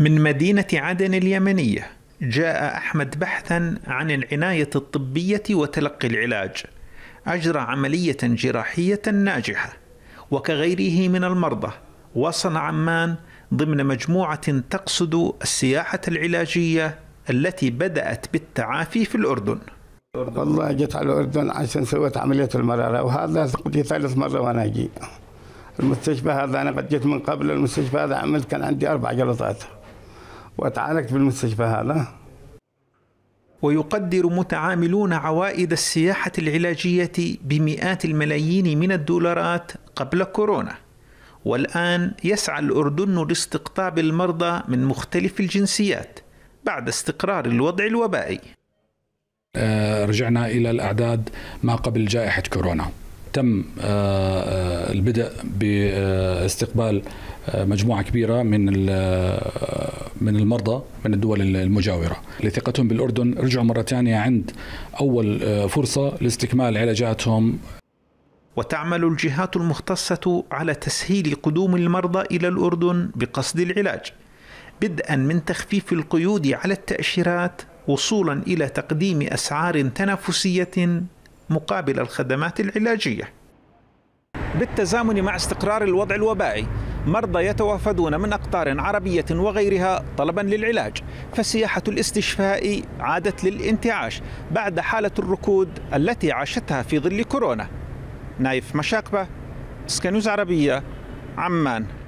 من مدينة عدن اليمنية جاء أحمد بحثا عن العناية الطبية وتلقي العلاج أجرى عملية جراحية ناجحة وكغيره من المرضى وصل عمان ضمن مجموعة تقصد السياحة العلاجية التي بدأت بالتعافي في الأردن والله جيت على الأردن عشان سويت عملية المرارة وهذا قد ثالث مرة وأنا أجي المستشفى هذا أنا قد جيت من قبل المستشفى هذا عملت كان عندي أربع جلطات وتعالجت بالمستشفى هذا ويقدر متعاملون عوائد السياحة العلاجية بمئات الملايين من الدولارات قبل كورونا والآن يسعى الأردن لاستقطاب المرضى من مختلف الجنسيات بعد استقرار الوضع الوبائي آه، رجعنا إلى الأعداد ما قبل جائحة كورونا تم آه، آه، البدء باستقبال مجموعه كبيره من من المرضى من الدول المجاوره لثقتهم بالاردن رجعوا مره ثانيه عند اول آه، فرصه لاستكمال علاجاتهم وتعمل الجهات المختصة على تسهيل قدوم المرضى إلى الأردن بقصد العلاج بدءا من تخفيف القيود على التأشيرات وصولا إلى تقديم أسعار تنافسية مقابل الخدمات العلاجية بالتزامن مع استقرار الوضع الوبائي مرضى يتوافدون من أقطار عربية وغيرها طلبا للعلاج فسياحة الاستشفاء عادت للانتعاش بعد حالة الركود التي عاشتها في ظل كورونا نايف مشاقبة سكانوز عربية عمان